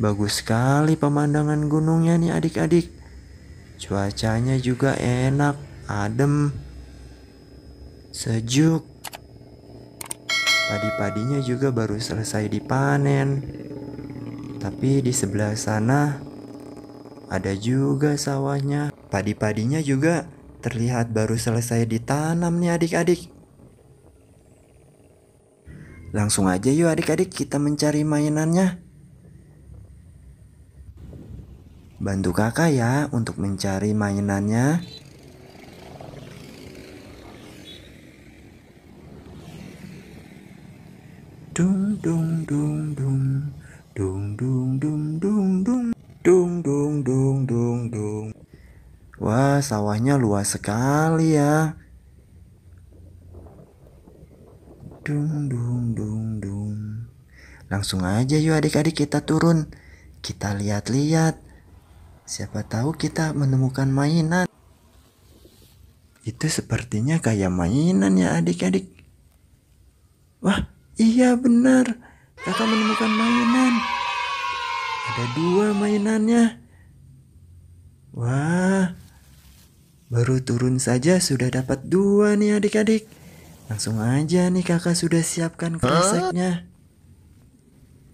Bagus sekali pemandangan gunungnya nih adik-adik. Cuacanya juga enak, adem, sejuk. Padi-padinya juga baru selesai dipanen. Tapi di sebelah sana ada juga sawahnya. Padi-padinya juga terlihat baru selesai ditanam nih adik-adik. Langsung aja yuk adik-adik kita mencari mainannya. Bantu kakak ya untuk mencari mainannya. Dung dung dung dung dung dung dung dung dung dung dung dung dung dung. Wah, sawahnya luas sekali ya. Dung dung dung dung. Langsung aja yuk adik-adik kita turun. Kita lihat-lihat Siapa tahu kita menemukan mainan. Itu sepertinya kayak mainan ya adik-adik. Wah, iya benar. Kakak menemukan mainan. Ada dua mainannya. Wah, baru turun saja sudah dapat dua nih adik-adik. Langsung aja nih kakak sudah siapkan kreseknya.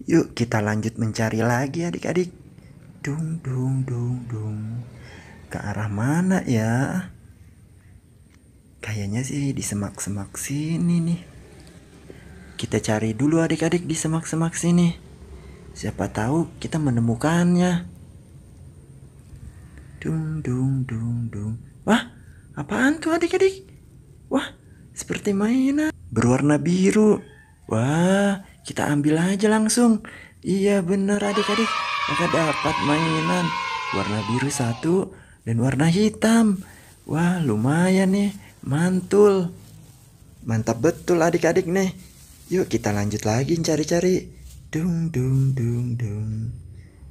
Yuk kita lanjut mencari lagi adik-adik. Dung dung dung dung. Ke arah mana ya? Kayaknya sih di semak-semak sini nih. Kita cari dulu adik-adik di semak-semak sini. Siapa tahu kita menemukannya. Dung dung dung dung. Wah, apaan tuh adik-adik? Wah, seperti mainan berwarna biru. Wah, kita ambil aja langsung. Iya bener adik-adik, kakak dapat mainan warna biru satu dan warna hitam. Wah lumayan nih, mantul. Mantap betul adik-adik nih. Yuk kita lanjut lagi cari-cari. Dung dung dung dung.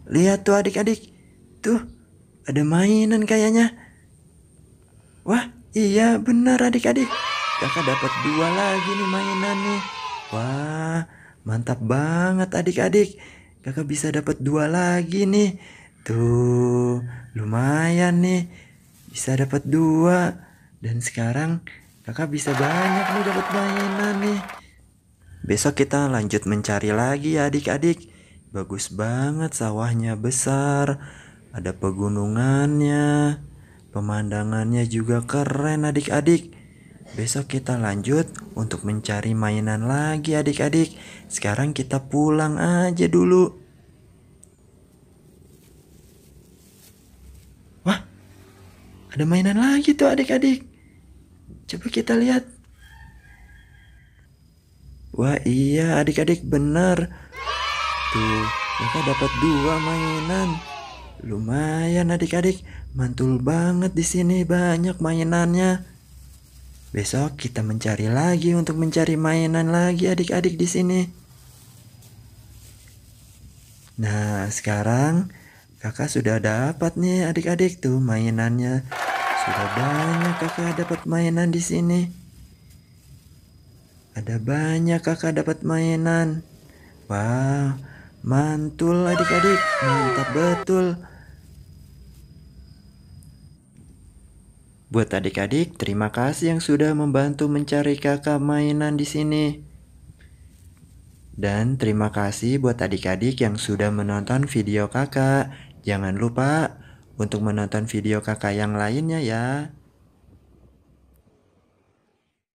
Lihat tuh adik-adik. Tuh, ada mainan kayaknya. Wah, iya benar adik-adik. Kakak dapat dua lagi nih mainan nih. Wah, Mantap banget adik-adik. Kakak bisa dapat dua lagi nih. Tuh, lumayan nih. Bisa dapat dua. Dan sekarang kakak bisa banyak nih dapat mainan nih. Besok kita lanjut mencari lagi ya, adik-adik. Bagus banget sawahnya besar. Ada pegunungannya. Pemandangannya juga keren adik-adik. Besok kita lanjut untuk mencari mainan lagi adik-adik. Sekarang kita pulang aja dulu. Wah, ada mainan lagi tuh adik-adik. Coba kita lihat. Wah iya adik-adik benar. Tuh, kita dapat dua mainan. Lumayan adik-adik, mantul banget di sini banyak mainannya. Besok kita mencari lagi untuk mencari mainan lagi adik-adik di sini. Nah, sekarang kakak sudah dapat nih adik-adik tuh mainannya. Sudah banyak kakak dapat mainan di sini. Ada banyak kakak dapat mainan. Wow, mantul adik-adik. Mantap betul. Buat adik-adik, terima kasih yang sudah membantu mencari kakak mainan di sini. Dan terima kasih buat adik-adik yang sudah menonton video kakak. Jangan lupa untuk menonton video kakak yang lainnya ya.